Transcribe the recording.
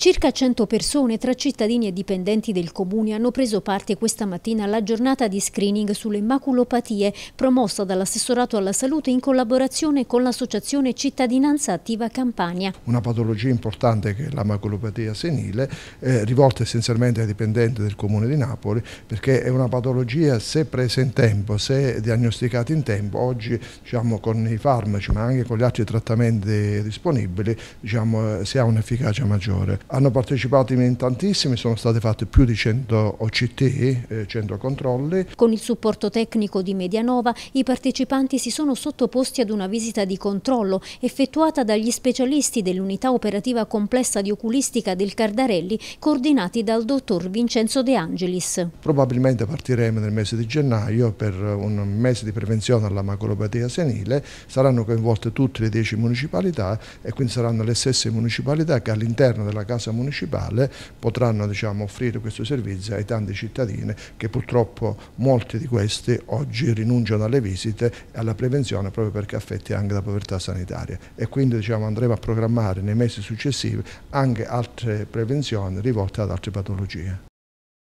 Circa 100 persone tra cittadini e dipendenti del Comune hanno preso parte questa mattina alla giornata di screening sulle maculopatie promossa dall'assessorato alla salute in collaborazione con l'associazione Cittadinanza Attiva Campania. Una patologia importante che è la maculopatia senile, eh, rivolta essenzialmente ai dipendenti del Comune di Napoli perché è una patologia se presa in tempo, se diagnosticata in tempo, oggi diciamo, con i farmaci ma anche con gli altri trattamenti disponibili diciamo, eh, si ha un'efficacia maggiore. Hanno partecipato in tantissimi, sono state fatte più di 100 OCT, eh, 100 controlli. Con il supporto tecnico di Medianova i partecipanti si sono sottoposti ad una visita di controllo effettuata dagli specialisti dell'unità operativa complessa di oculistica del Cardarelli coordinati dal dottor Vincenzo De Angelis. Probabilmente partiremo nel mese di gennaio per un mese di prevenzione alla maculopatia senile, saranno coinvolte tutte le 10 municipalità e quindi saranno le stesse municipalità che all'interno della casa casa municipale potranno diciamo, offrire questo servizio ai tanti cittadini che purtroppo molti di questi oggi rinunciano alle visite e alla prevenzione proprio perché affetti anche da povertà sanitaria e quindi diciamo, andremo a programmare nei mesi successivi anche altre prevenzioni rivolte ad altre patologie.